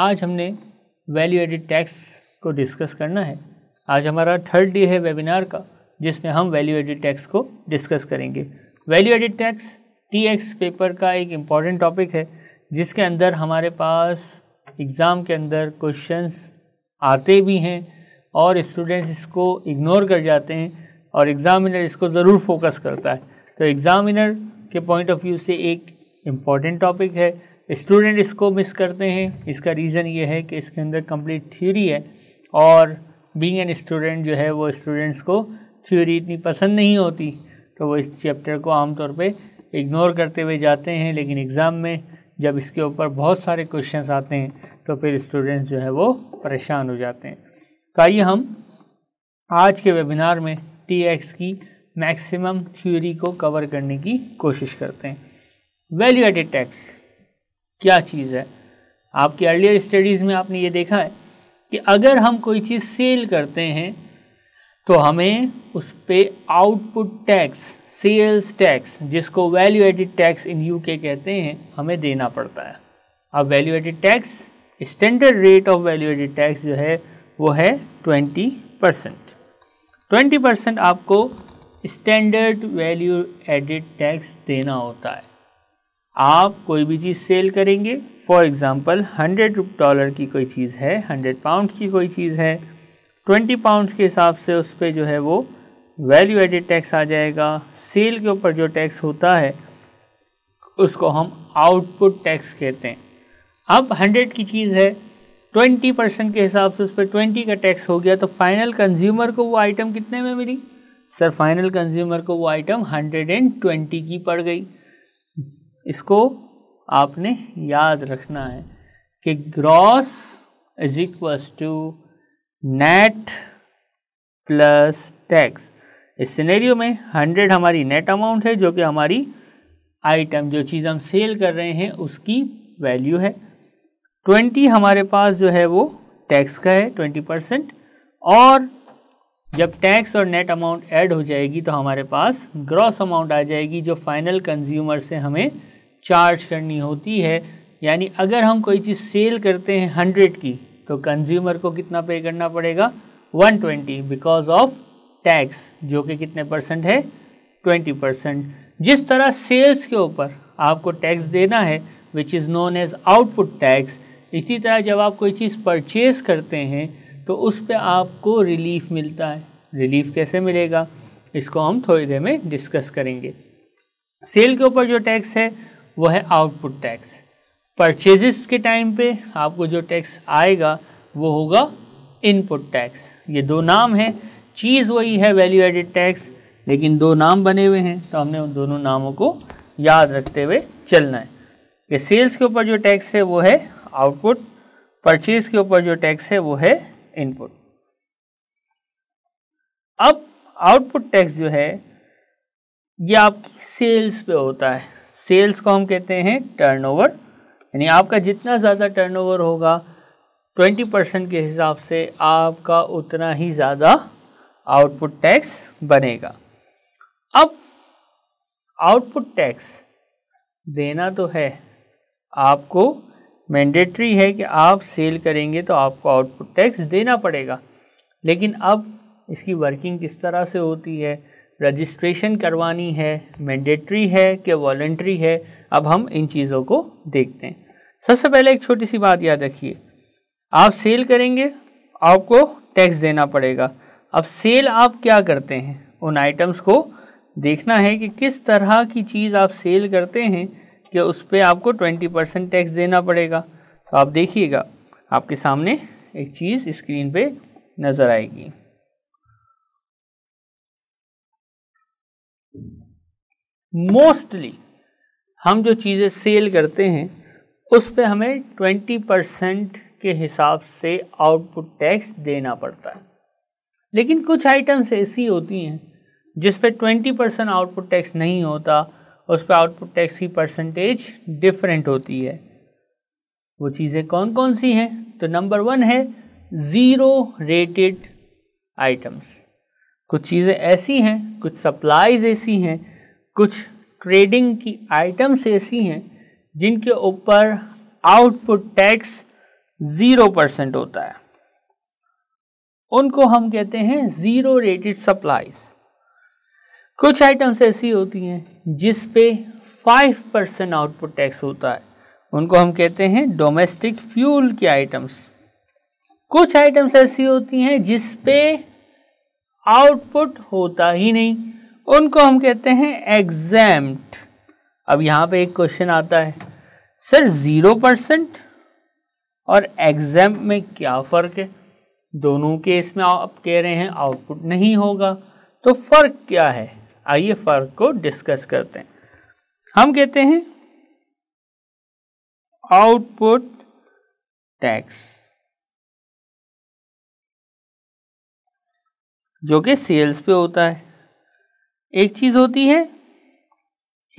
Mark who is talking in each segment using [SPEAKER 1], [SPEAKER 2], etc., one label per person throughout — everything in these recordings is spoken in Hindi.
[SPEAKER 1] आज हमने वैल्यू एडिड टैक्स को डिस्कस करना है आज हमारा थर्ड डे है वेबिनार का जिसमें हम वैल्यू एडिड टैक्स को डिस्कस करेंगे value added tax T X paper का एक इम्पॉर्टेंट टॉपिक है जिसके अंदर हमारे पास एग्ज़ाम के अंदर क्वेश्चंस आते भी हैं और स्टूडेंट्स इसको इग्नोर कर जाते हैं और एग्ज़ामिनर इसको ज़रूर फोकस करता है तो एग्ज़ामिनर के पॉइंट ऑफ व्यू से एक इम्पॉर्टेंट टॉपिक है स्टूडेंट इसको मिस करते हैं इसका रीज़न ये है कि इसके अंदर कंप्लीट थ्योरी है और बींग एन स्टूडेंट जो है वो स्टूडेंट्स को थ्योरी इतनी पसंद नहीं होती तो वो इस चैप्टर को आमतौर पे इग्नोर करते हुए जाते हैं लेकिन एग्ज़ाम में जब इसके ऊपर बहुत सारे क्वेश्चन आते हैं तो फिर स्टूडेंट्स जो है वो परेशान हो जाते हैं तो आइए हम आज के वेबिनार में टी एक्स की मैक्सिमम थ्योरी को कवर करने की कोशिश करते हैं वैल्यू एडेड टैक्स क्या चीज़ है आपकी अर्लियर स्टडीज़ में आपने ये देखा है कि अगर हम कोई चीज़ सेल करते हैं तो हमें उस पर आउटपुट टैक्स सेल्स टैक्स जिसको value added tax in UK कहते हैं हमें देना पड़ता है अब value added tax standard rate of value added tax जो है वो है ट्वेंटी परसेंट ट्वेंटी परसेंट आपको स्टैंडर्ड वैल्यू एडिड टैक्स देना होता है आप कोई भी चीज़ सेल करेंगे फॉर एग्ज़ाम्पल हंड्रेड डॉलर की कोई चीज़ है हंड्रेड पाउंड की कोई चीज़ है ट्वेंटी पाउंड्स के हिसाब से उस पर जो है वो वैल्यू एडेड टैक्स आ जाएगा सेल के ऊपर जो टैक्स होता है उसको हम आउटपुट टैक्स कहते हैं अब हंड्रेड की चीज़ है ट्वेंटी परसेंट के हिसाब से उस पर ट्वेंटी का टैक्स हो गया तो फाइनल कंज्यूमर को वो आइटम कितने में मिली सर फाइनल कंज्यूमर को वो आइटम हंड्रेड एंड ट्वेंटी की पड़ गई इसको आपने याद रखना है कि gross is equals to net plus tax इस सिनेरियो में हंड्रेड हमारी नेट अमाउंट है जो कि हमारी आइटम जो चीज़ हम सेल कर रहे हैं उसकी वैल्यू है ट्वेंटी हमारे पास जो है वो टैक्स का है ट्वेंटी परसेंट और जब टैक्स और नेट अमाउंट ऐड हो जाएगी तो हमारे पास ग्रॉस अमाउंट आ जाएगी जो फाइनल कंज्यूमर से हमें चार्ज करनी होती है यानी अगर हम कोई चीज़ सेल करते हैं हंड्रेड की तो कंज्यूमर को कितना पे करना पड़ेगा one twenty because of tax जो कि कितने परसेंट है ट्वेंटी परसेंट जिस तरह सेल्स के ऊपर आपको टैक्स देना है which is known as output tax इसी तरह जब आप कोई चीज़ परचेज़ करते हैं तो उस पर आपको रिलीफ मिलता है रिलीफ कैसे मिलेगा इसको हम थोड़ी देर में डिस्कस करेंगे सेल के ऊपर जो टैक्स है वो है आउटपुट टैक्स परचेजेस के टाइम पे आपको जो टैक्स आएगा वो होगा इनपुट टैक्स ये दो नाम हैं चीज़ वही है वैल्यू एडिड टैक्स लेकिन दो नाम बने हुए हैं तो हमने उन दोनों नामों को याद रखते हुए चलना है कि सेल्स के ऊपर जो टैक्स है वो है आउटपुट परचेज के ऊपर जो टैक्स है वो है इनपुट अब आउटपुट टैक्स जो है ये आपकी सेल्स पे होता है सेल्स को हम कहते हैं टर्नओवर यानी आपका जितना ज़्यादा टर्नओवर होगा ट्वेंटी परसेंट के हिसाब से आपका उतना ही ज़्यादा आउटपुट टैक्स बनेगा अब आउटपुट टैक्स देना तो है आपको मैंडेटरी है कि आप सेल करेंगे तो आपको आउटपुट टैक्स देना पड़ेगा लेकिन अब इसकी वर्किंग किस तरह से होती है रजिस्ट्रेशन करवानी है मैंडेटरी है कि वॉल्ट्री है अब हम इन चीज़ों को देखते हैं सबसे पहले एक छोटी सी बात याद रखिए आप सेल करेंगे आपको टैक्स देना पड़ेगा अब सेल आप क्या करते हैं उन आइटम्स को देखना है कि किस तरह की चीज़ आप सेल करते हैं कि उस पर आपको ट्वेंटी परसेंट टैक्स देना पड़ेगा तो आप देखिएगा आपके सामने एक चीज़ स्क्रीन पे नज़र आएगी मोस्टली हम जो चीज़ें सेल करते हैं उस पर हमें ट्वेंटी परसेंट के हिसाब से आउटपुट टैक्स देना पड़ता है लेकिन कुछ आइटम्स ऐसी होती हैं जिस पर ट्वेंटी परसेंट आउटपुट टैक्स नहीं होता उस पर आउटपुट टैक्स की परसेंटेज डिफरेंट होती है वो चीज़ें कौन कौन सी हैं तो नंबर वन है ज़ीरो रेटेड आइटम्स कुछ चीज़ें ऐसी हैं कुछ सप्लाईज ऐसी हैं कुछ ट्रेडिंग की आइटम्स ऐसी हैं जिनके ऊपर आउटपुट टैक्स ज़ीरो परसेंट होता है उनको हम कहते हैं ज़ीरो रेटेड सप्लाईज़ कुछ आइटम्स ऐसी होती हैं जिस पे फाइव परसेंट आउटपुट टैक्स होता है उनको हम कहते हैं डोमेस्टिक फ्यूल की आइटम्स कुछ आइटम्स ऐसी होती हैं जिस पे आउटपुट होता ही नहीं उनको हम कहते हैं एग्जाम अब यहाँ पे एक क्वेश्चन आता है सर ज़ीरो परसेंट और एग्जाम में क्या फ़र्क है दोनों केस में आप कह रहे हैं आउटपुट नहीं होगा तो फ़र्क क्या है आइए फ़र्क को डिस्कस करते हैं हम कहते हैं आउटपुट टैक्स जो कि सेल्स पे होता है एक चीज होती है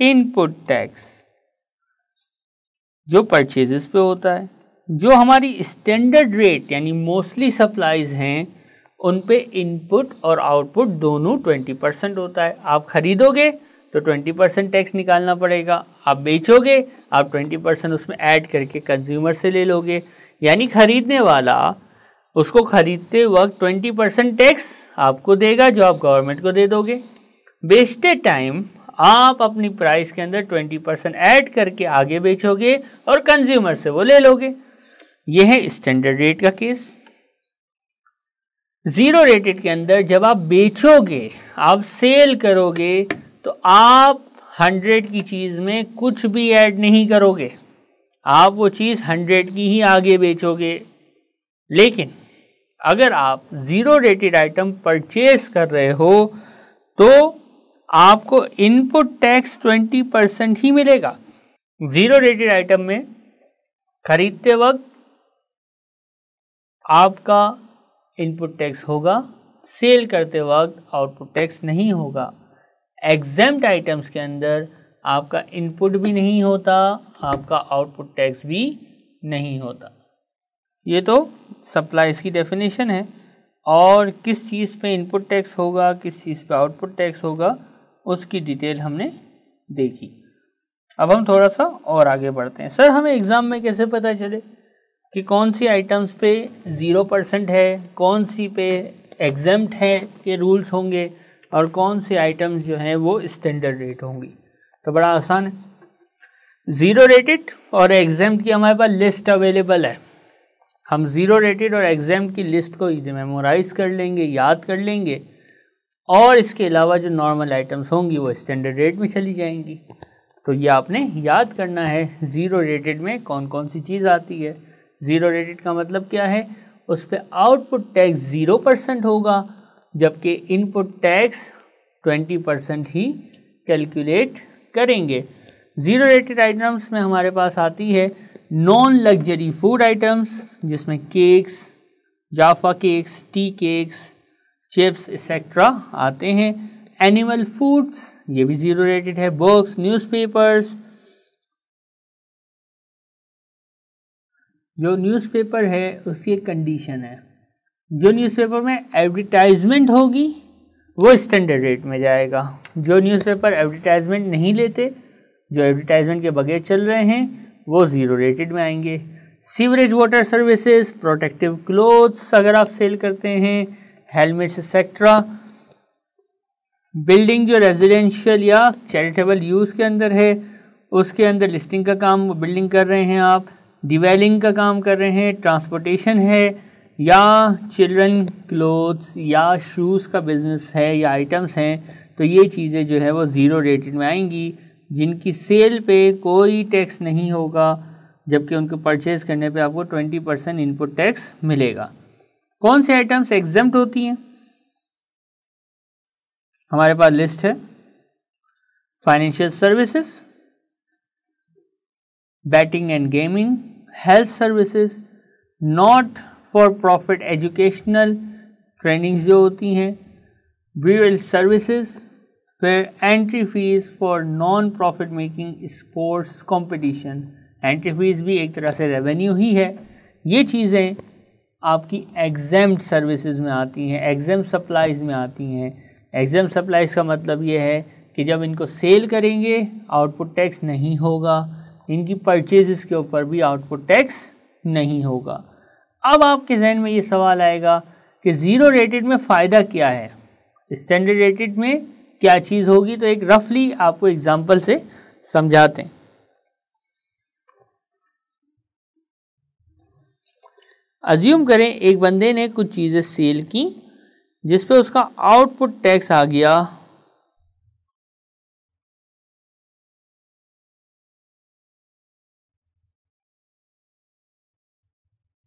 [SPEAKER 1] इनपुट टैक्स जो परचेजेस पे होता है जो हमारी स्टैंडर्ड रेट यानी मोस्टली सप्लाईज हैं उन पे इनपुट और आउटपुट दोनों ट्वेंटी परसेंट होता है आप खरीदोगे तो ट्वेंटी परसेंट टैक्स निकालना पड़ेगा आप बेचोगे आप ट्वेंटी परसेंट उसमें ऐड करके कंज्यूमर से ले लोगे यानी खरीदने वाला उसको खरीदते वक्त ट्वेंटी परसेंट टैक्स आपको देगा जो आप गवर्नमेंट को दे दोगे बेचते टाइम आप अपनी प्राइस के अंदर ट्वेंटी परसेंट ऐड करके आगे बेचोगे और कंज्यूमर से वो ले लोगे यह है स्टैंडर्ड रेट का केस जीरो रेटेड के अंदर जब आप बेचोगे आप सेल करोगे तो आप हंड्रेड की चीज़ में कुछ भी ऐड नहीं करोगे आप वो चीज़ हंड्रेड की ही आगे बेचोगे लेकिन अगर आप ज़ीरो रेटेड आइटम परचेस कर रहे हो तो आपको इनपुट टैक्स ट्वेंटी परसेंट ही मिलेगा जीरो रेटेड आइटम में खरीदते वक्त आपका इनपुट टैक्स होगा सेल करते वक्त आउटपुट टैक्स नहीं होगा एग्जैम्प्ट आइटम्स के अंदर आपका इनपुट भी नहीं होता आपका आउटपुट टैक्स भी नहीं होता ये तो सप्लाई की डेफिनेशन है और किस चीज़ पे इनपुट टैक्स होगा किस चीज़ पे आउटपुट टैक्स होगा उसकी डिटेल हमने देखी अब हम थोड़ा सा और आगे बढ़ते हैं सर हमें एग्ज़ाम में कैसे पता चले कि कौन सी आइटम्स पे ज़ीरो परसेंट है कौन सी पे एग्जम्प्ट है के रूल्स होंगे और कौन सी आइटम्स जो हैं वो स्टैंडर्ड रेट होंगी तो बड़ा आसान है ज़ीरो रेटेड और एग्जाम की हमारे पास लिस्ट अवेलेबल है हम ज़ीरो रेटेड और एग्जाम की लिस्ट को मेमोराइज़ कर लेंगे याद कर लेंगे और इसके अलावा जो नॉर्मल आइटम्स होंगी वो स्टैंडर्ड रेट में चली जाएंगी तो ये आपने याद करना है ज़ीरो रेटेड में कौन कौन सी चीज़ आती है ज़ीरो रेटेड का मतलब क्या है उस पर आउटपुट टैक्स ज़ीरो परसेंट होगा जबकि इनपुट टैक्स ट्वेंटी परसेंट ही कैलकुलेट करेंगे ज़ीरो रेटेड आइटम्स में हमारे पास आती है नॉन लग्जरी फूड आइटम्स जिसमें cakes jaffa cakes tea cakes chips etcetera आते हैं एनिमल फूड्स ये भी ज़ीरो रेटेड है बुक्स न्यूज़पेपर्स जो न्यूज़पेपर है उसकी एक कंडीशन है जो न्यूज़पेपर में एडवर्टाइजमेंट होगी वो स्टैंडर्ड रेट में जाएगा जो न्यूज़पेपर एडवर्टाइजमेंट नहीं लेते जो एडवर्टाइजमेंट के बगैर चल रहे हैं वो ज़ीरो रेटेड में आएंगे sewerage water services protective clothes अगर आप सेल करते हैं हेलमेट्स एक्सेट्रा बिल्डिंग जो रेजिडेंशियल या चैरिटेबल यूज़ के अंदर है उसके अंदर लिस्टिंग का काम बिल्डिंग कर रहे हैं आप डिवेलिंग का काम कर रहे हैं ट्रांसपोर्टेशन है या चिल्ड्रन क्लोथ्स या शूज़ का बिज़नेस है या आइटम्स हैं तो ये चीज़ें जो है वो ज़ीरो रेटेड में आएंगी जिनकी सेल पे कोई टैक्स नहीं होगा जबकि उनको परचेज़ करने पे आपको ट्वेंटी परसेंट इनपुट टैक्स मिलेगा कौन सी आइटम्स एग्जाम होती हैं हमारे पास लिस्ट है financial services betting and gaming health services not for profit educational training जो होती हैं ब्यूरल सर्विसेज फिर entry fees for non profit making sports competition entry fees भी एक तरह से रेवेन्यू ही है ये चीज़ें आपकी एग्जाम सर्विसेज में आती हैं एग्जाम सप्लाईज़ में आती हैं एग्जाम सप्लाईज़ का मतलब ये है कि जब इनको सेल करेंगे आउटपुट टैक्स नहीं होगा इनकी परचेज़ के ऊपर भी आउटपुट टैक्स नहीं होगा अब आपके जहन में ये सवाल आएगा कि ज़ीरो रेटेड में फ़ायदा क्या है स्टैंडर्ड रेटेड में क्या चीज़ होगी तो एक रफली आपको एग्ज़ाम्पल से समझाते हैं अज्यूम करें एक बंदे ने कुछ चीज़ें सेल की जिस पे उसका आउटपुट टैक्स आ गया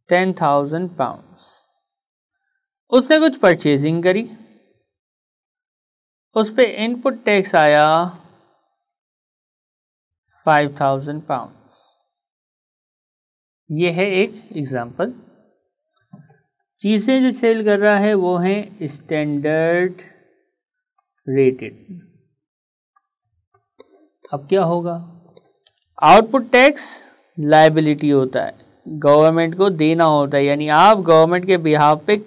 [SPEAKER 1] टेन थाउजेंड पाउंड उसने कुछ परचेजिंग करी उस पर इनपुट टैक्स आया फाइव थाउजेंड पाउंड ये है एक एग्जाम्पल चीज़ें जो सेल कर रहा है वो हैं स्टैंडर्ड रेटेड अब क्या होगा आउटपुट टैक्स लाइबिलिटी होता है गवर्नमेंट को देना होता है यानी आप गवर्नमेंट के बिहाव पे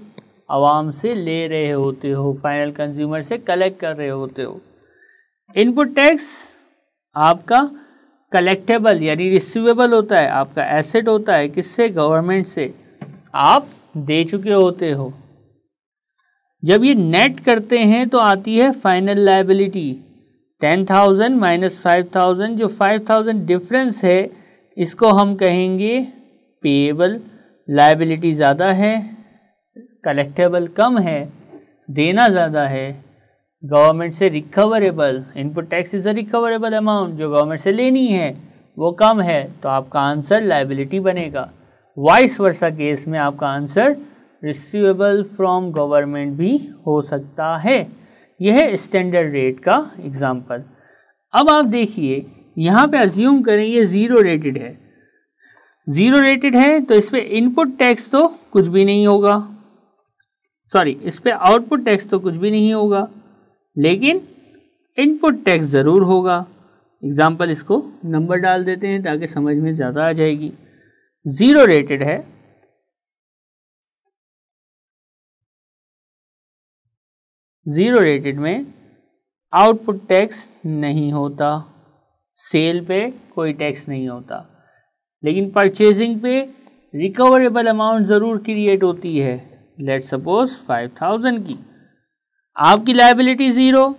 [SPEAKER 1] आवाम से ले रहे होते हो फाइनल कंज्यूमर से कलेक्ट कर रहे होते हो इनपुट टैक्स आपका कलेक्टेबल यानी रिसीवेबल होता है आपका एसेट होता है किससे गवर्नमेंट से आप दे चुके होते हो जब ये नेट करते हैं तो आती है final liability ten thousand minus five thousand जो फाइव थाउजेंड डिफरेंस है इसको हम कहेंगे पेएबल लाइबिलिटी ज़्यादा है कलेक्टेबल कम है देना ज़्यादा है गवर्नमेंट से recoverable input tax is a recoverable amount जो गवर्नमेंट से लेनी है वो कम है तो आपका आंसर लाइबिलिटी बनेगा वाइस वर्षा केस में आपका आंसर रिसीवेबल फ्रॉम गवर्नमेंट भी हो सकता है यह स्टैंडर्ड रेट का एग्ज़ाम्पल अब आप देखिए यहाँ पे अज्यूम करें ये ज़ीरो रेटेड है ज़ीरो रेटेड है तो इस पर इनपुट टैक्स तो कुछ भी नहीं होगा सॉरी इस पर आउटपुट टैक्स तो कुछ भी नहीं होगा लेकिन इनपुट टैक्स ज़रूर होगा एग्ज़ाम्पल इसको नंबर डाल देते हैं ताकि समझ में ज़्यादा आ जाएगी जीरो रेटेड है जीरो रेटेड में आउटपुट टैक्स नहीं होता सेल पे कोई टैक्स नहीं होता लेकिन परचेजिंग पे रिकवरेबल अमाउंट ज़रूर क्रिएट होती है लेट सपोज फाइव थाउजेंड की आपकी लाइबिलिटी ज़ीरो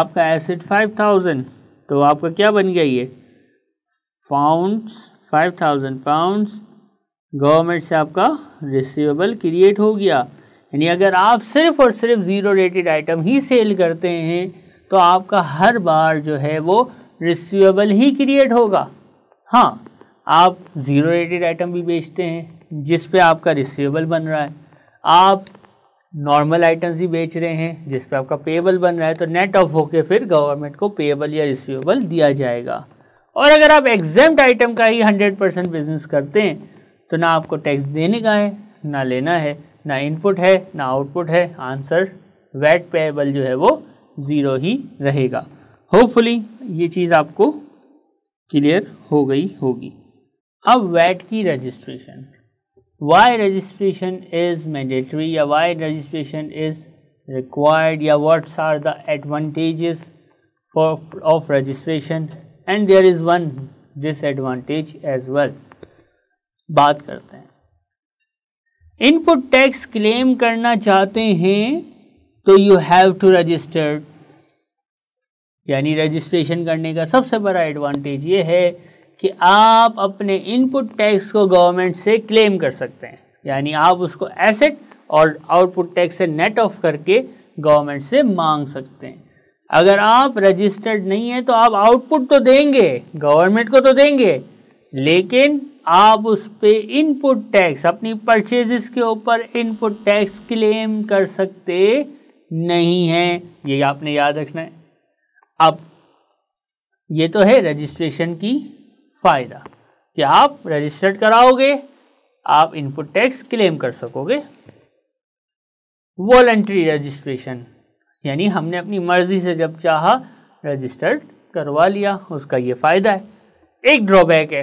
[SPEAKER 1] आपका एसेट फाइव थाउजेंड तो आपका क्या बन गया ये pounds five thousand pounds government से आपका रिसिवेबल क्रिएट हो गया यानी अगर आप सिर्फ और सिर्फ ज़ीरो रेटेड आइटम ही सेल करते हैं तो आपका हर बार जो है वो रिसिवेबल ही क्रिएट होगा हाँ आप ज़ीरो रेटेड आइटम भी बेचते हैं जिस पे आपका रिसिवेबल बन रहा है आप नॉर्मल आइटम्स भी बेच रहे हैं जिस पे आपका पेबल बन रहा है तो नेट ऑफ होके फिर गवर्नमेंट को पेबल या रिसिवेबल दिया जाएगा और अगर आप एग्जाम आइटम का ही हंड्रेड परसेंट बिजनेस करते हैं तो ना आपको टैक्स देने का है ना लेना है ना इनपुट है ना आउटपुट है आंसर वेट पेबल जो है वो ज़ीरो ही रहेगा होपफुली ये चीज़ आपको क्लियर हो गई होगी अब वैट की registration why registration is mandatory या वाई रजिस्ट्रेशन इज़ रिक्वायर्ड या what's are the advantages for of registration and there is one disadvantage as well बात करते हैं इनपुट टैक्स क्लेम करना चाहते हैं तो यू हैव टू रजिस्टर यानी रजिस्ट्रेशन करने का सबसे बड़ा एडवांटेज ये है कि आप अपने इनपुट टैक्स को गवर्नमेंट से क्लेम कर सकते हैं यानी आप उसको एसेट और आउटपुट टैक्स से नेट ऑफ करके गवर्नमेंट से मांग सकते हैं अगर आप रजिस्टर्ड नहीं है तो आप आउटपुट तो देंगे गवर्नमेंट को तो देंगे लेकिन आप उस पर इनपुट टैक्स अपनी परचेजेस के ऊपर इनपुट टैक्स क्लेम कर सकते नहीं हैं ये आपने याद रखना है अब ये तो है रजिस्ट्रेशन की फ़ायदा कि आप रजिस्टर्ड कराओगे आप इनपुट टैक्स क्लेम कर सकोगे वॉलंट्री रजिस्ट्रेशन यानी हमने अपनी मर्ज़ी से जब चाहा रजिस्टर्ड करवा लिया उसका ये फ़ायदा है एक ड्रॉबैक है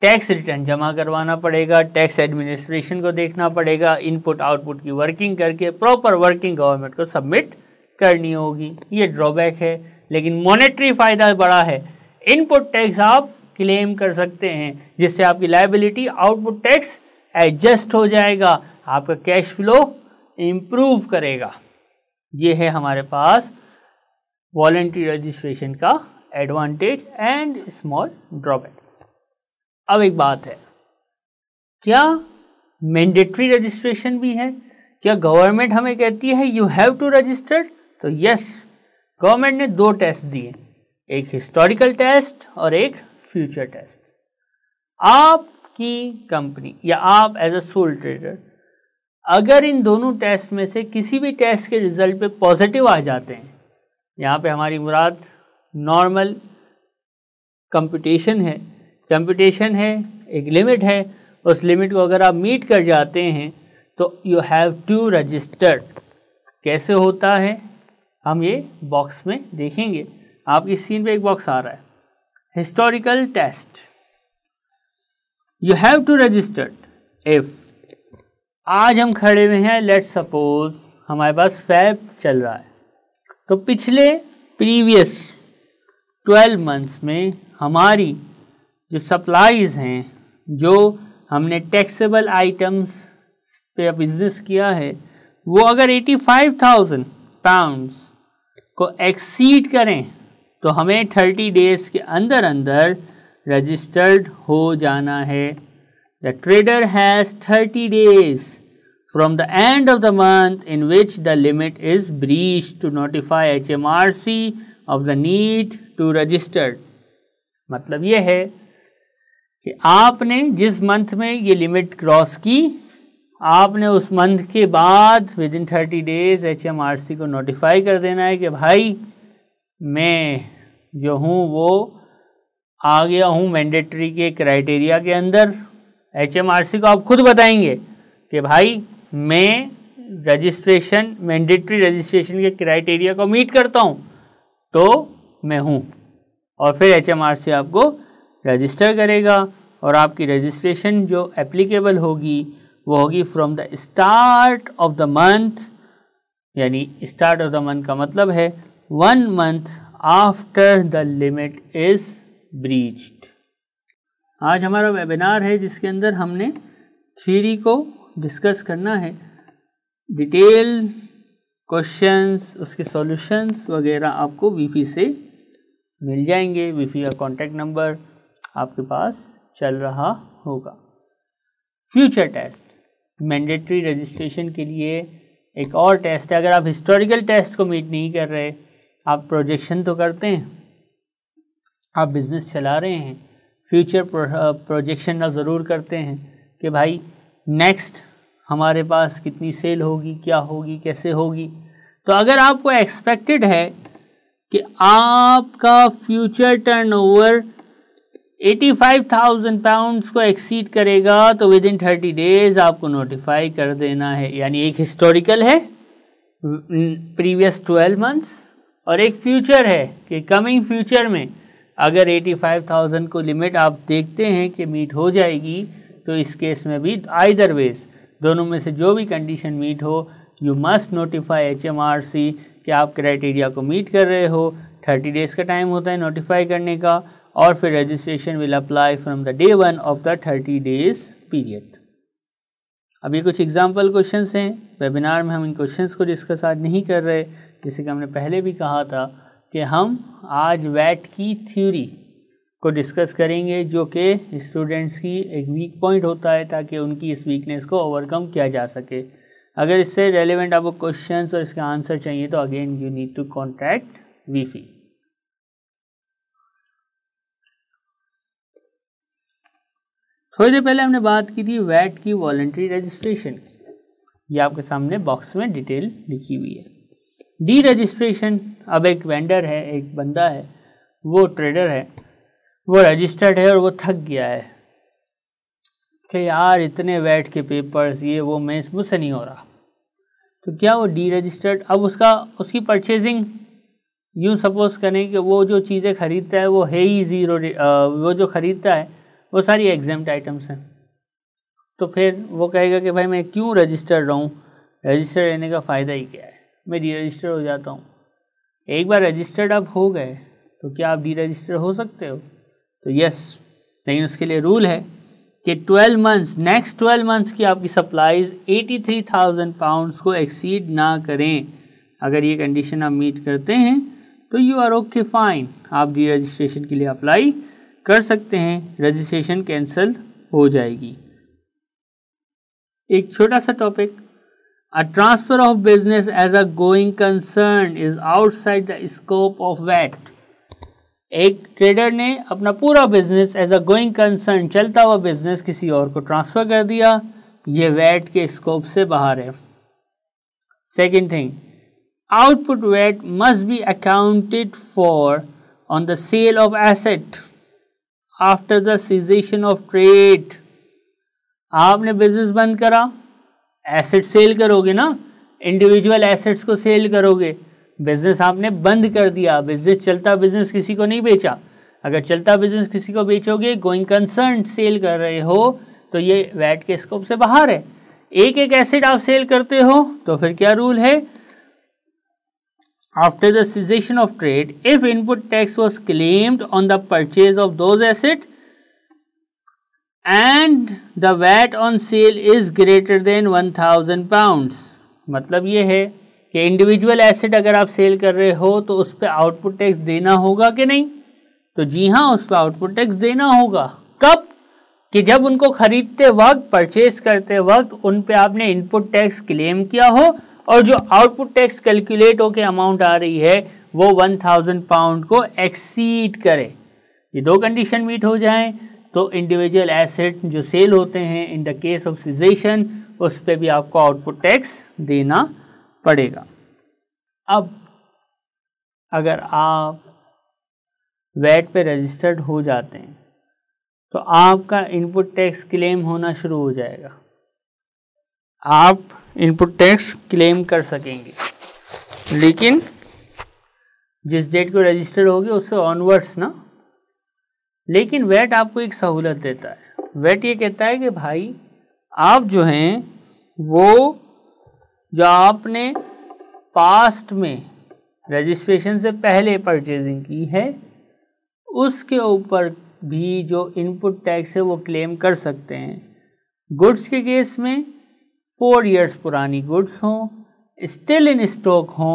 [SPEAKER 1] टैक्स रिटर्न जमा करवाना पड़ेगा टैक्स एडमिनिस्ट्रेशन को देखना पड़ेगा इनपुट आउटपुट की वर्किंग करके प्रॉपर वर्किंग गवर्नमेंट को सबमिट करनी होगी ये ड्रॉबैक है लेकिन मॉनेटरी फ़ायदा बड़ा है इनपुट टैक्स आप क्लेम कर सकते हैं जिससे आपकी लाइबिलिटी आउटपुट टैक्स एडजस्ट हो जाएगा आपका कैश फ्लो इम्प्रूव करेगा ये है हमारे पास वॉलेंट्री रजिस्ट्रेशन का एडवांटेज एंड स्मॉल ड्रॉबैक अब एक बात है क्या मैंडेटरी रजिस्ट्रेशन भी है क्या गवर्नमेंट हमें कहती है यू हैव टू रजिस्टर तो यस गवर्नमेंट ने दो टेस्ट दिए एक हिस्टोरिकल टेस्ट और एक फ्यूचर टेस्ट आपकी कंपनी या आप एज अ सोल ट्रेडर अगर इन दोनों टेस्ट में से किसी भी टेस्ट के रिज़ल्ट पे पॉजिटिव आ जाते हैं यहाँ पे हमारी मुराद नॉर्मल कंपटीशन है कंपटीशन है एक लिमिट है उस लिमिट को अगर आप मीट कर जाते हैं तो यू हैव टू रजिस्टर्ड कैसे होता है हम ये बॉक्स में देखेंगे आपकी स्क्रीन पे एक बॉक्स आ रहा है historical test you have to registered if आज हम खड़े हुए हैं लेट सपोज हमारे पास फैब चल रहा है तो पिछले प्रीवियस ट्वेल्व मंथ्स में हमारी जो सप्लाईज हैं जो हमने टैक्सेबल आइटम्स पे बिजनेस किया है वो अगर 85,000 पाउंड्स को एक्सीड करें तो हमें 30 डेज़ के अंदर अंदर रजिस्टर्ड हो जाना है The trader has 30 days from the end of the month in which the limit is breached to notify HMRC of the need to register. मतलब ये है कि आपने जिस मंथ में ये लिमिट क्रॉस की आपने उस मंथ के बाद within thirty days H M R C को नोटिफाई कर देना है कि भाई मैं जो हूँ वो आ गया हूँ मैंडेटरी के क्राइटेरिया के अंदर एचएमआरसी को आप खुद बताएंगे कि भाई मैं रजिस्ट्रेशन मैंडेटरी रजिस्ट्रेशन के क्राइटेरिया को मीट करता हूँ तो मैं हूँ और फिर एचएमआरसी आपको रजिस्टर करेगा और आपकी रजिस्ट्रेशन जो एप्लीकेबल होगी वो होगी from the start of the month यानी स्टार्ट ऑफ द मंथ का मतलब है one month after the limit is breached आज हमारा वेबिनार है जिसके अंदर हमने थ्योरी को डिस्कस करना है डिटेल क्वेश्चंस उसके सॉल्यूशंस वगैरह आपको वीपी से मिल जाएंगे वीपी का कांटेक्ट नंबर आपके पास चल रहा होगा फ्यूचर टेस्ट मैंडेटरी रजिस्ट्रेशन के लिए एक और टेस्ट है अगर आप हिस्टोरिकल टेस्ट को मीट नहीं कर रहे आप प्रोजेक्शन तो करते हैं आप बिज़नेस चला रहे हैं फ्यूचर प्रोजेक्शन ज़रूर करते हैं कि भाई नेक्स्ट हमारे पास कितनी सेल होगी क्या होगी कैसे होगी तो अगर आपको एक्सपेक्टेड है कि आपका फ्यूचर टर्नओवर 85,000 पाउंड्स को एक्सीड करेगा तो विद इन थर्टी डेज आपको नोटिफाई कर देना है यानी एक हिस्टोरिकल है प्रीवियस ट्वेल्व मंथ्स और एक फ्यूचर है कि कमिंग फ्यूचर में अगर 85,000 को लिमिट आप देखते हैं कि मीट हो जाएगी तो इस केस में भी आइदर वेज दोनों में से जो भी कंडीशन मीट हो you must notify H M R C कि आप क्राइटेरिया को मीट कर रहे हो थर्टी डेज़ का टाइम होता है नोटिफाई करने का और फिर registration will apply from the day one of the thirty days period अब ये कुछ एग्जाम्पल क्वेश्चन हैं वेबिनार में हम इन क्वेश्चन को डिस्कस आज नहीं कर रहे जैसे कि हमने पहले भी कहा था कि हम आज वैट की थ्योरी को डिस्कस करेंगे जो कि स्टूडेंट्स की एक वीक पॉइंट होता है ताकि उनकी इस वीकनेस को ओवरकम किया जा सके अगर इससे रेलिवेंट आपको क्वेश्चन और इसका आंसर चाहिए तो again you need to contact वीफी थोड़ी देर पहले हमने बात की थी वैट की वॉलेंट्री रजिस्ट्रेशन ये आपके सामने बॉक्स में डिटेल लिखी हुई है डी रजिस्ट्रेशन अब एक वेंडर है एक बंदा है वो ट्रेडर है वो रजिस्टर्ड है और वो थक गया है कि यार इतने वैट के पेपर्स ये वो मैं मुझसे नहीं हो रहा तो क्या वो डी रजिस्टर्ड अब उसका उसकी परचेजिंग यूँ सपोज करें कि वो जो चीज़ें ख़रीदता है वो है ही ज़ीरो वो जो ख़रीदता है वो सारी एग्जाम्ड आइटम्स हैं तो फिर वो कहेगा कि भाई मैं क्यों रजिस्टर्ड रहूँ रजिस्टर्ड रहने का फ़ायदा ही क्या है मैं डी रजिस्टर हो जाता हूँ एक बार रजिस्टर्ड आप हो गए तो क्या आप डी रजिस्टर हो सकते हो तो यस लेकिन उसके लिए रूल है कि 12 मंथ्स नेक्स्ट 12 मंथ्स की आपकी सप्लाईज 83,000 पाउंड्स को एक्सीड ना करें अगर ये कंडीशन आप मीट करते हैं तो यू आर ओके फाइन आप डी रजिस्ट्रेशन के लिए अप्लाई कर सकते हैं रजिस्ट्रेशन कैंसिल हो जाएगी एक छोटा सा topic A transfer of business as a going concern is outside the scope of VAT. एक ट्रेडर ने अपना पूरा business as a going concern चलता हुआ बिजनेस किसी और को ट्रांसफ़र कर दिया ये वैट के स्कोप से बाहर है second thing output VAT must be accounted for on the sale of asset after the cessation of trade आपने बिजनेस बंद करा एसेट सेल करोगे ना इंडिविजुअल एसेट्स को सेल करोगे बिजनेस आपने बंद कर दिया बिजनेस चलता बिजनेस किसी को नहीं बेचा अगर चलता बिजनेस किसी को बेचोगे गोइंग कंसर्न सेल कर रहे हो तो ये वैट के स्कोप से बाहर है एक एक एसेट आप सेल करते हो तो फिर क्या रूल है after the cessation of trade if input tax was claimed on the purchase of those assets and the VAT on sale is greater than one thousand pounds मतलब ये है कि इंडिविजुअल एसेट अगर आप सेल कर रहे हो तो उस पर आउटपुट टैक्स देना होगा कि नहीं तो जी हाँ उस पर आउटपुट टैक्स देना होगा कब कि जब उनको खरीदते वक्त परचेस करते वक्त उन पर आपने इनपुट टैक्स क्लेम किया हो और जो आउटपुट टैक्स कैलकुलेट होके अमाउंट आ रही है वो वन थाउजेंड पाउंड को एक्सीड करे ये दो कंडीशन मीट हो जाएं तो इंडिविजुअल एसेट जो सेल होते हैं in the case of cessation उस पर भी आपको आउटपुट टैक्स देना पड़ेगा अब अगर आप वैट पे रजिस्टर्ड हो जाते हैं तो आपका इनपुट टैक्स क्लेम होना शुरू हो जाएगा आप इनपुट टैक्स क्लेम कर सकेंगे लेकिन जिस डेट को रजिस्टर्ड होगी उससे ऑनवर्ड्स ना लेकिन वेट आपको एक सहूलत देता है वेट ये कहता है कि भाई आप जो हैं वो जो आपने पास्ट में रजिस्ट्रेशन से पहले परचेजिंग की है उसके ऊपर भी जो इनपुट टैक्स है वो क्लेम कर सकते हैं गुड्स के केस में फोर इयर्स पुरानी गुड्स हों स्टिल इन स्टॉक हों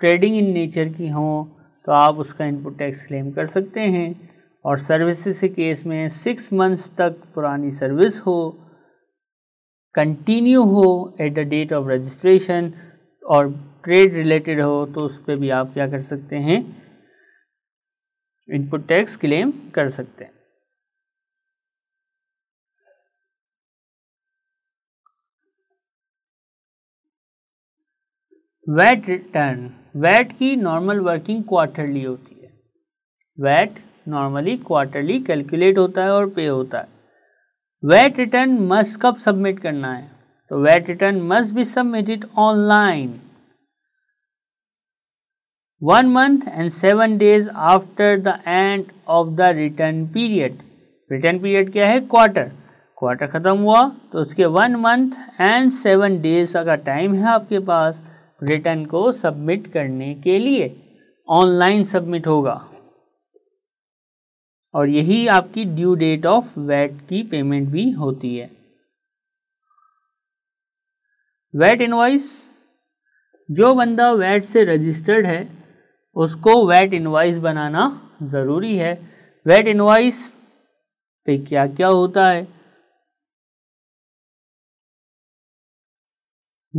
[SPEAKER 1] ट्रेडिंग इन नेचर की हों तो आप उसका इनपुट टैक्स क्लेम कर सकते हैं और सर्विसेज के केस में सिक्स मंथ्स तक पुरानी सर्विस हो कंटिन्यू हो at the date of registration और ट्रेड रिलेटेड हो तो उस पर भी आप क्या कर सकते हैं इनपुट टैक्स क्लेम कर सकते हैं वैट रिटर्न वैट की नॉर्मल वर्किंग क्वार्टरली होती है वैट नॉर्मली क्वार्टरली कैलकुलेट होता है और पे होता है वेट रिटर्न मस्ट कब सबमिट करना है तो VAT return must be submitted online one month and seven days after the end of the return period return period क्या है क्वार्टर क्वार्टर ख़त्म हुआ तो उसके one month and seven days का टाइम है आपके पास रिटर्न को सबमिट करने के लिए ऑनलाइन सबमिट होगा और यही आपकी ड्यू डेट ऑफ वैट की पेमेंट भी होती है वैट इनवाइस जो बंदा वैट से रजिस्टर्ड है उसको वैट इनवाइस बनाना ज़रूरी है वैट इनवाइस पे क्या क्या होता है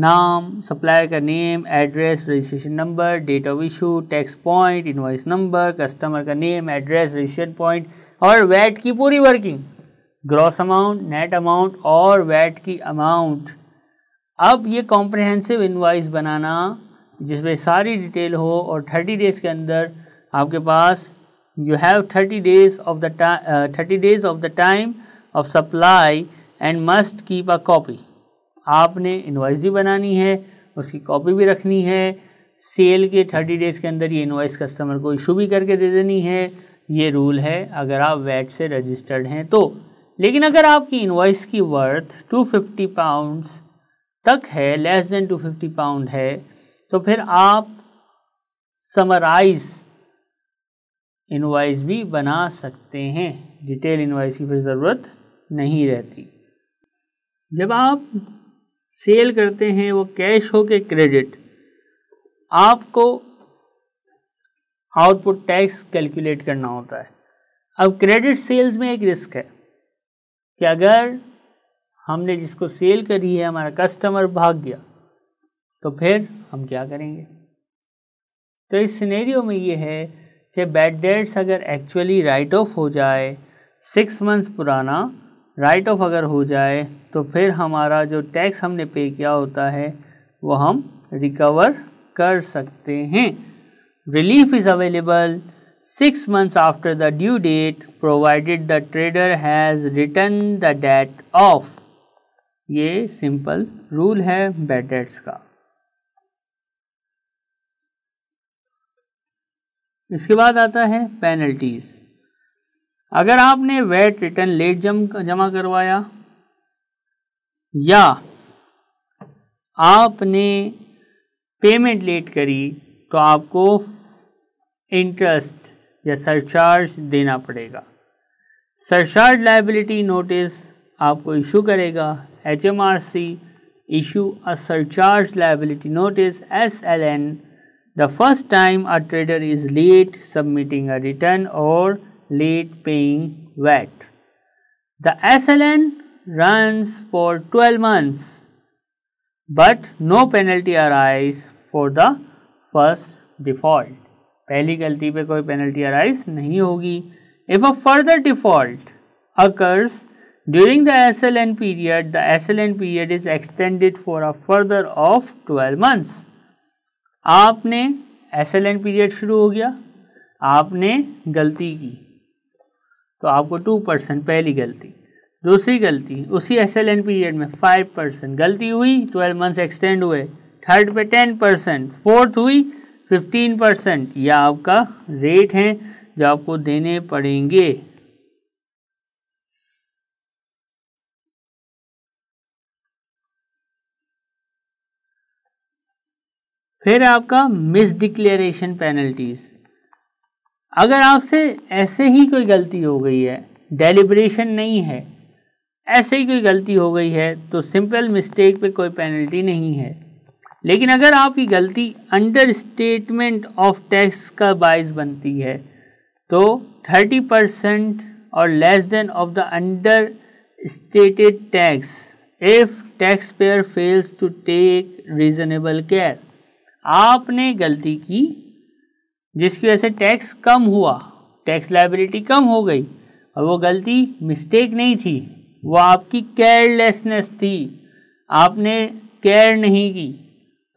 [SPEAKER 1] नाम सप्लायर का name address registration number date of issue tax point invoice number customer का नेम एड्रेस रजिस्ट्रेशन पॉइंट और वैट की पूरी working gross amount net amount और वैट की अमाउंट अब ये कॉम्प्रहेंसिव इन्वाइस बनाना जिसमें सारी डिटेल हो और थर्टी डेज़ के अंदर आपके पास you have thirty days of the time thirty days of the time of supply and must keep a copy आपने इन्वाइस भी बनानी है उसकी कॉपी भी रखनी है सेल के थर्टी डेज़ के अंदर ये इन्वाइस कस्टमर को इशू भी करके दे देनी है ये रूल है अगर आप वैट से रजिस्टर्ड हैं तो लेकिन अगर आपकी इन्वाइस की वर्थ फिफ्टी पाउंड्स तक है लेस देन फिफ्टी पाउंड है तो फिर आप समराइज इन्वाइस भी बना सकते हैं डिटेल इन्वाइस की फिर ज़रूरत नहीं रहती जब आप सेल करते हैं वो कैश हो के क्रेडिट आपको आउटपुट टैक्स कैलकुलेट करना होता है अब क्रेडिट सेल्स में एक रिस्क है कि अगर हमने जिसको सेल करी है हमारा कस्टमर भाग गया तो फिर हम क्या करेंगे तो इस सिनेरियो में ये है कि बैड डेट्स अगर एक्चुअली राइट ऑफ हो जाए सिक्स मंथ्स पुराना राइट ऑफ अगर हो जाए तो फिर हमारा जो टैक्स हमने पे किया होता है वो हम रिकवर कर सकते हैं relief is available six months after the due date provided the trader has return the date of ये सिंपल रूल है बैड डेट्स का इसके बाद आता है पेनल्टीज़ अगर आपने वेट रिटर्न लेट जम जमा करवाया या आपने पेमेंट लेट करी तो आपको इंटरेस्ट या सरचार्ज देना पड़ेगा सरचार्ज लाइबिलिटी नोटिस आपको इशू करेगा H M R C surcharge a notice S L N the first time a trader is late submitting a return और lead the S The SLN runs for 12 months but no penalty arise for the first default. पहली गलती पे कोई पेनल्टी अराइज नहीं होगी if a further default occurs during the S L N period the S L N period is extended for a further of twelve months आपने एस एल एन पीरियड शुरू हो गया आपने गलती की तो आपको टू परसेंट पहली गलती दूसरी गलती उसी एस एल एन पीरियड में फाइव परसेंट गलती हुई ट्वेल्व मंथ्स एक्सटेंड हुए थर्ड पे टेन परसेंट फोर्थ हुई फिफ्टीन परसेंट यह आपका रेट है जो आपको देने पड़ेंगे फिर आपका मिस डिक्लेरेशन पेनल्टीज़ अगर आपसे ऐसे ही कोई गलती हो गई है डेलिब्रेशन नहीं है ऐसे ही कोई गलती हो गई है तो सिंपल मिस्टेक पे कोई पेनल्टी नहीं है लेकिन अगर आपकी गलती अंडर स्टेटमेंट ऑफ टैक्स का बायस बनती है तो 30 परसेंट और less than of the understated tax if taxpayer fails to take reasonable care आपने गलती की जिसकी वजह से टैक्स कम हुआ टैक्स लाइबिलिटी कम हो गई और वो गलती मिस्टेक नहीं थी वो आपकी केयरलेसनेस थी आपने केयर नहीं की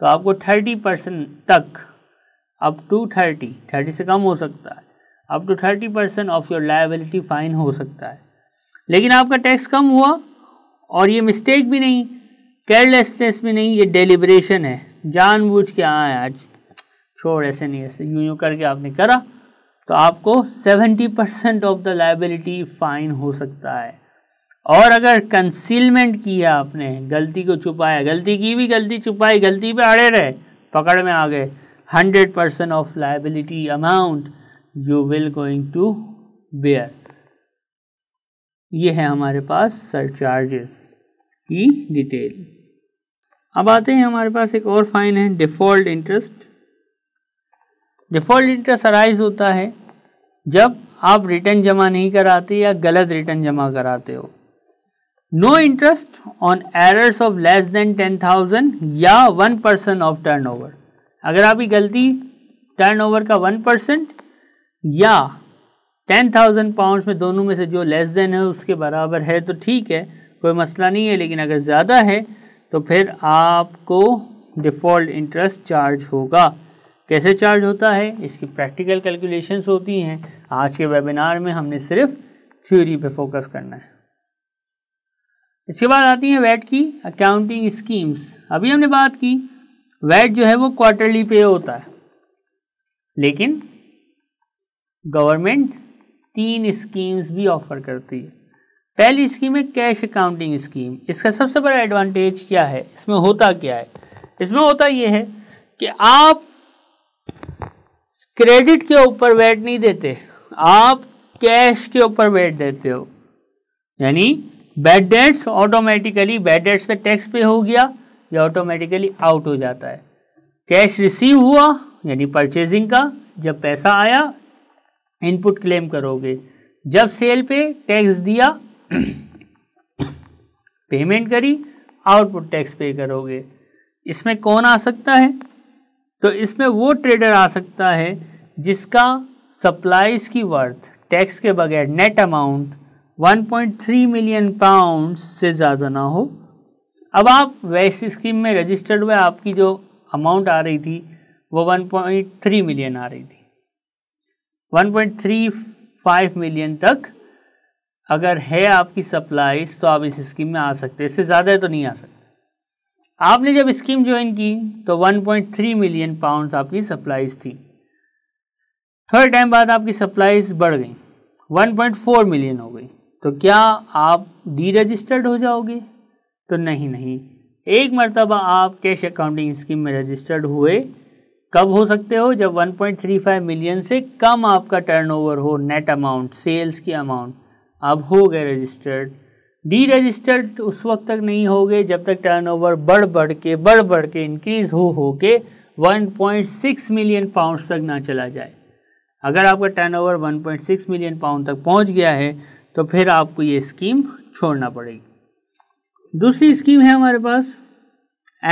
[SPEAKER 1] तो आपको थर्टी परसेंट तक अप टू थर्टी थर्टी से कम हो सकता है up to thirty percent of your liability fine हो सकता है लेकिन आपका टैक्स कम हुआ और ये मिस्टेक भी नहीं केयरलेसनेस भी नहीं ये डेलीब्रेशन है जानबूझ के आया आज छोड़ ऐसे नहीं ऐसे यूं यूं करके आपने करा तो आपको seventy percent of the liability fine हो सकता है और अगर कंसीलमेंट किया आपने गलती को छुपाया गलती की भी गलती छुपाई गलती पे अड़े रहे पकड़ में आ गए hundred percent of liability amount you will going to bear ये है हमारे पास सरचार्जेस की डिटेल अब आते हैं हमारे पास एक और फाइन है default interest default interest arise होता है जब आप रिटर्न जमा नहीं कराते या गलत रिटर्न जमा कराते हो no interest on errors of less than ten thousand या one percent of turnover अगर आपकी गलती टर्न ओवर का वन परसेंट या टेन थाउजेंड पाउंड्स में दोनों में से जो लेस देन है उसके बराबर है तो ठीक है कोई मसला नहीं है लेकिन अगर ज़्यादा है तो फिर आपको डिफ़ॉल्ट इंटरेस्ट चार्ज होगा कैसे चार्ज होता है इसकी प्रैक्टिकल कैलकुलेशंस होती हैं आज के वेबिनार में हमने सिर्फ थ्योरी पे फोकस करना है इसके बाद आती है वैट की अकाउंटिंग स्कीम्स अभी हमने बात की वैट जो है वो क्वार्टरली पे होता है लेकिन गवर्नमेंट तीन स्कीम्स भी ऑफर करती है पहली स्कीम है कैश अकाउंटिंग स्कीम इसका सबसे बड़ा एडवांटेज क्या है इसमें होता क्या है इसमें होता यह है कि आप क्रेडिट के ऊपर वेट नहीं देते आप कैश के ऊपर वेट देते हो यानी bad debts automatically bad debts पे टैक्स पे हो गया ये ऑटोमेटिकली आउट हो जाता है कैश रिसीव हुआ यानी परचेजिंग का जब पैसा आया इनपुट क्लेम करोगे जब सेल पे टैक्स दिया पेमेंट करी आउटपुट टैक्स पे करोगे इसमें कौन आ सकता है तो इसमें वो ट्रेडर आ सकता है जिसका सप्लाईज की वर्थ टैक्स के बगैर नेट अमाउंट 1.3 मिलियन पाउंड से ज़्यादा ना हो अब आप वैस स्कीम में रजिस्टर्ड हुए आपकी जो अमाउंट आ रही थी वो 1.3 मिलियन आ रही थी 1.35 मिलियन तक अगर है आपकी सप्लाईज तो आप इस स्कीम में आ सकते इससे ज़्यादा तो नहीं आ सकते आपने जब स्कीम ज्वाइन की तो 1.3 मिलियन पाउंड्स आपकी सप्लाईज थी थोड़े टाइम बाद आपकी सप्लाईज बढ़ गई 1.4 मिलियन हो गई तो क्या आप डी रजिस्टर्ड हो जाओगे तो नहीं नहीं एक मरतबा आप कैश अकाउंटिंग स्कीम में रजिस्टर्ड हुए कब हो सकते हो जब 1.35 मिलियन से कम आपका टर्नओवर हो नेट अमाउंट सेल्स की अमाउंट आप हो गए रजिस्टर्ड डी रजिस्टर्ड उस वक्त तक नहीं होगे जब तक टर्नओवर बढ़ बढ़ के बढ़ बढ़ के इंक्रीज हो हो के 1.6 मिलियन पाउंड तक ना चला जाए अगर आपका टर्नओवर 1.6 मिलियन पाउंड तक पहुंच गया है तो फिर आपको ये स्कीम छोड़ना पड़ेगी दूसरी स्कीम है हमारे पास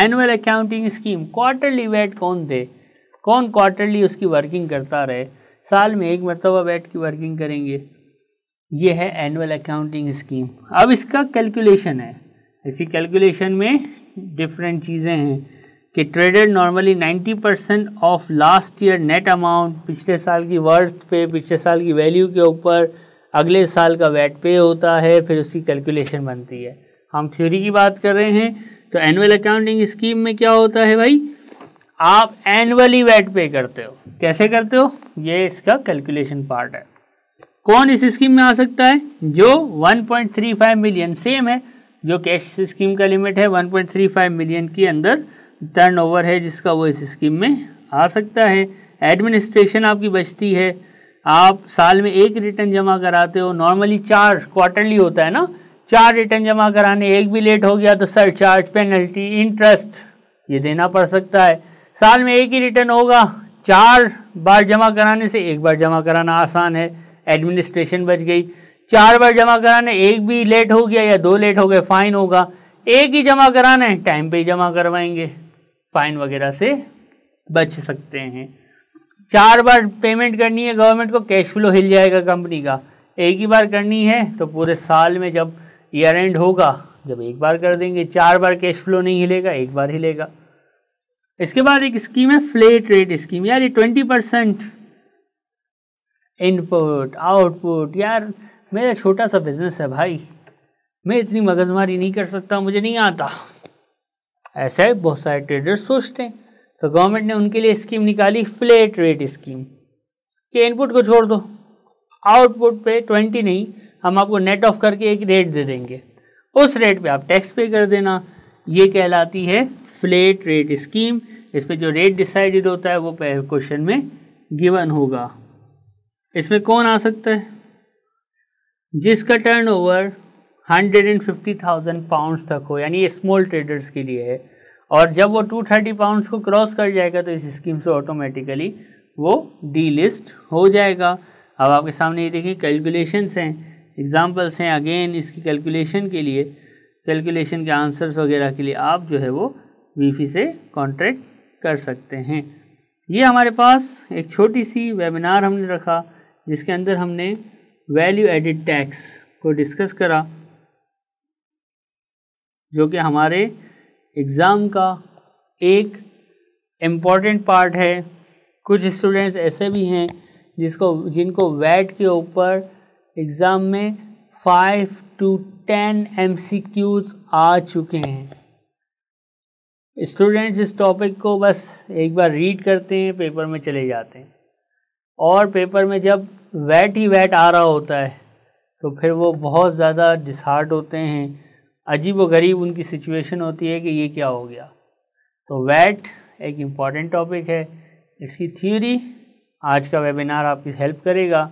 [SPEAKER 1] annual accounting scheme quarterly VAT कौन दे कौन क्वार्टरली उसकी वर्किंग करता रहे साल में एक मरतबा वेट की वर्किंग करेंगे ये है एनुअल अकाउंटिंग स्कीम अब इसका कैलकुलेशन है इसी कैलकुलेशन में डिफरेंट चीज़ें हैं कि trader normally 90 percent of last year net amount पिछले साल की वर्थ पे पिछले साल की वैल्यू के ऊपर अगले साल का वैट पे होता है फिर उसकी कैलकुलेशन बनती है हम थ्योरी की बात कर रहे हैं तो एनुअल अकाउंटिंग स्कीम में क्या होता है भाई आप एनुअली वैट पे करते हो कैसे करते हो ये इसका कैलकुलेशन पार्ट है कौन इस स्कीम में आ सकता है जो 1.35 मिलियन सेम है जो कैश स्कीम का लिमिट है 1.35 मिलियन के अंदर टर्नओवर है जिसका वो इस स्कीम में आ सकता है एडमिनिस्ट्रेशन आपकी बचती है आप साल में एक रिटर्न जमा कराते हो नॉर्मली चार क्वार्टरली होता है ना चार रिटर्न जमा कराने एक भी लेट हो गया तो सर चार्ज पेनल्टी इंटरेस्ट ये देना पड़ सकता है साल में एक ही रिटर्न होगा चार बार जमा कराने से एक बार जमा कराना आसान है एडमिनिस्ट्रेशन बच गई चार बार जमा कराने एक भी लेट हो गया या दो लेट हो गए फाइन होगा एक ही जमा कराना है टाइम पे ही जमा करवाएंगे फाइन वगैरह से बच सकते हैं चार बार पेमेंट करनी है गवर्नमेंट को कैश फ्लो हिल जाएगा कंपनी का एक ही बार करनी है तो पूरे साल में जब ईयर एंड होगा जब एक बार कर देंगे चार बार कैश फ्लो नहीं हिलेगा एक बार हिलेगा इसके बाद एक स्कीम है फ्लेट रेट स्कीम यार ये ट्वेंटी परसेंट इनपुट आउटपुट यार मेरा छोटा सा बिजनेस है भाई मैं इतनी मगजमारी नहीं कर सकता मुझे नहीं आता ऐसा ही बहुत सारे ट्रेडर्स सोचते हैं तो गवर्नमेंट ने उनके लिए स्कीम निकाली फ्लेट रेट स्कीम कि इनपुट को छोड़ दो आउटपुट पे ट्वेंटी नहीं हम आपको नेट ऑफ करके एक रेट दे देंगे उस रेट पे आप टैक्स पे कर देना ये कहलाती है फ्लेट रेट स्कीम इस पर जो रेट डिसाइडेड होता है वो क्वेश्चन में गिवन होगा इसमें कौन आ सकता है जिसका टर्नओवर 150,000 पाउंड्स तक हो यानी ये स्मॉल ट्रेडर्स के लिए है और जब वो 230 पाउंड्स को क्रॉस कर जाएगा तो इस स्कीम से ऑटोमेटिकली वो डी लिस्ट हो जाएगा अब आपके सामने ये देखिए कैलकुलेशंस हैं एग्जाम्पल्स हैं अगेन इसकी कैलकुलेशन के लिए कैलकुलेशन के आंसर्स वगैरह के लिए आप जो है वो वीफी से कॉन्ट्रैक्ट कर सकते हैं ये हमारे पास एक छोटी सी वेबिनार हमने रखा जिसके अंदर हमने वैल्यू एडिड टैक्स को डिस्कस करा जो कि हमारे एग्ज़ाम का एक इम्पॉर्टेंट पार्ट है कुछ स्टूडेंट्स ऐसे भी हैं जिसको जिनको वैट के ऊपर एग्ज़ाम में फाइव टू टेन एम आ चुके हैं स्टूडेंट्स इस टॉपिक को बस एक बार रीड करते हैं पेपर में चले जाते हैं और पेपर में जब वैट ही वैट आ रहा होता है तो फिर वो बहुत ज़्यादा डिसहार्ट होते हैं अजीब व गरीब उनकी सिचुएशन होती है कि ये क्या हो गया तो वैट एक इम्पॉर्टेंट टॉपिक है इसकी थ्योरी आज का वेबिनार आपकी हेल्प करेगा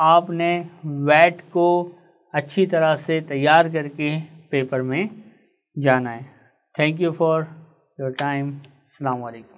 [SPEAKER 1] आपने वैट को अच्छी तरह से तैयार करके पेपर में जाना है thank you for your time अलैक्म